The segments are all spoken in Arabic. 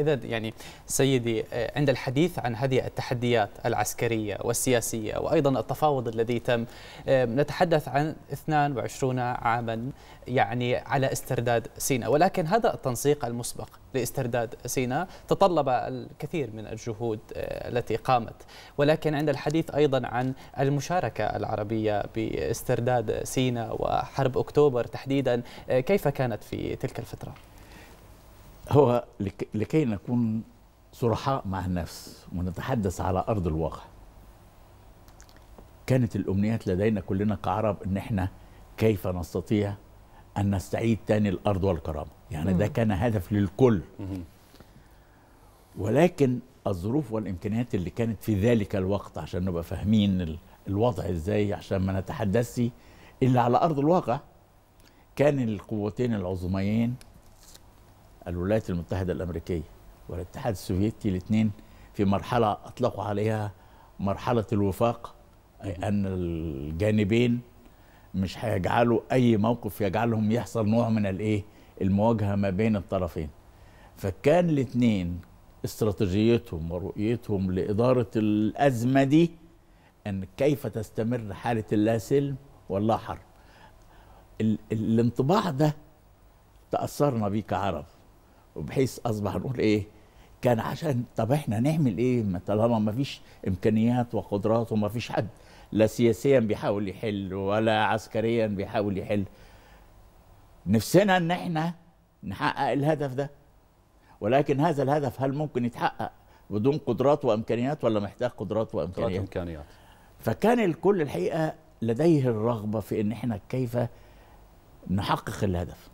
إذا يعني سيدي آه، عند الحديث عن هذه التحديات العسكرية والسياسية وأيضا التفاوض الذي تم آه، نتحدث عن 22 عاما يعني على استرداد سيناء ولكن هذا التنسيق المسبق لاسترداد سيناء تطلب الكثير من الجهود آه، التي قامت ولكن عند الحديث أيضا عن المشاركة العربية باسترداد سيناء وحرب أكتوبر تحديدا كيف كانت في تلك الفترة؟ هو لكي نكون صرحاء مع النفس ونتحدث على أرض الواقع كانت الأمنيات لدينا كلنا كعرب أن احنا كيف نستطيع أن نستعيد تاني الأرض والكرامة يعني ده كان هدف للكل ولكن الظروف والامكانيات اللي كانت في ذلك الوقت عشان نبقى فاهمين الوضع ازاي عشان ما نتحدثش الا على ارض الواقع كان القوتين العظميين الولايات المتحدة الأمريكية والاتحاد السوفيتي الاثنين في مرحلة أطلقوا عليها مرحلة الوفاق أي أن الجانبين مش هيجعلوا أي موقف يجعلهم يحصل نوع من الإيه المواجهة ما بين الطرفين فكان الاثنين استراتيجيتهم ورؤيتهم لإدارة الأزمة دي أن كيف تستمر حالة اللا سلم ولا حرب الانطباع ده تأثرنا بيه كعرب وبحيث اصبح نقول ايه كان عشان طب احنا نعمل ايه ما طالما ما فيش امكانيات وقدرات وما فيش حد لا سياسيا بيحاول يحل ولا عسكريا بيحاول يحل نفسنا ان احنا نحقق الهدف ده ولكن هذا الهدف هل ممكن يتحقق بدون قدرات وامكانيات ولا محتاج قدرات وامكانيات امكانيات فكان الكل الحقيقه لديه الرغبه في ان احنا كيف نحقق الهدف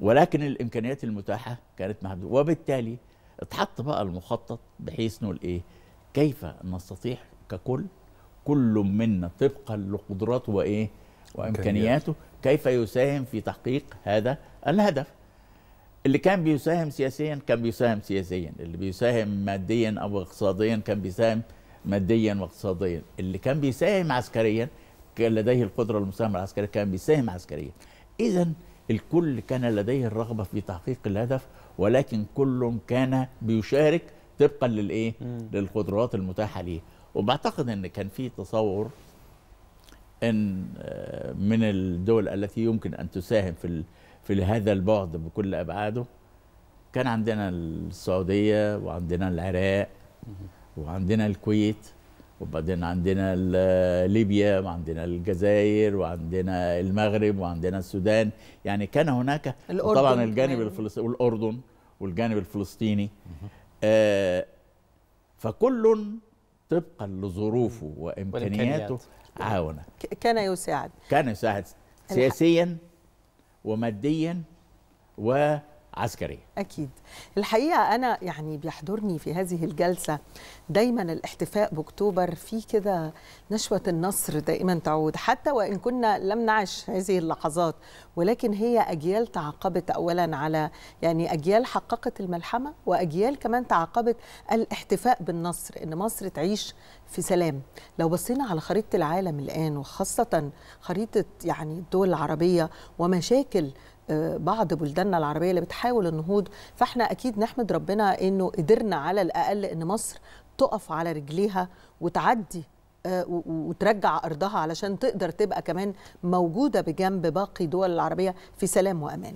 ولكن الامكانيات المتاحه كانت محدوده وبالتالي اتحط بقى المخطط بحيث نقول ايه كيف نستطيع ككل كل منا طبقا لقدراته وايه وامكانياته كيف يساهم في تحقيق هذا الهدف اللي كان بيساهم سياسيا كان بيساهم سياسيا اللي بيساهم ماديا او اقتصاديا كان بيساهم ماديا واقتصاديا اللي كان بيساهم عسكريا كان لديه القدره المساهمه العسكريه كان بيساهم عسكريا اذا الكل كان لديه الرغبة في تحقيق الهدف ولكن كل كان بيشارك طبقا للايه للقدرات المتاحة ليه وبعتقد ان كان في تصور ان آه، من الدول التي يمكن ان تساهم في في هذا البعد بكل ابعاده كان عندنا السعوديه وعندنا العراق وعندنا الكويت وبعدين عندنا ليبيا وعندنا الجزائر وعندنا المغرب وعندنا السودان يعني كان هناك طبعا الجانب الفلسطيني والأردن والجانب الفلسطيني آه فكل طبقا لظروفه وإمكانياته عاون كان يساعد كان يساعد سياسيا وماديا و عسكرية أكيد الحقيقة أنا يعني بيحضرني في هذه الجلسة دايما الاحتفاء بأكتوبر في كده نشوة النصر دائما تعود حتى وإن كنا لم نعش هذه اللحظات ولكن هي أجيال تعاقبت أولا على يعني أجيال حققت الملحمة وأجيال كمان تعاقبت الاحتفاء بالنصر إن مصر تعيش في سلام لو بصينا على خريطة العالم الآن وخاصة خريطة يعني الدول العربية ومشاكل بعض بلداننا العربيه اللي بتحاول النهوض فاحنا اكيد نحمد ربنا انه قدرنا على الاقل ان مصر تقف على رجليها وتعدي آه، وترجع ارضها علشان تقدر تبقى كمان موجوده بجنب باقي دول العربيه في سلام وامان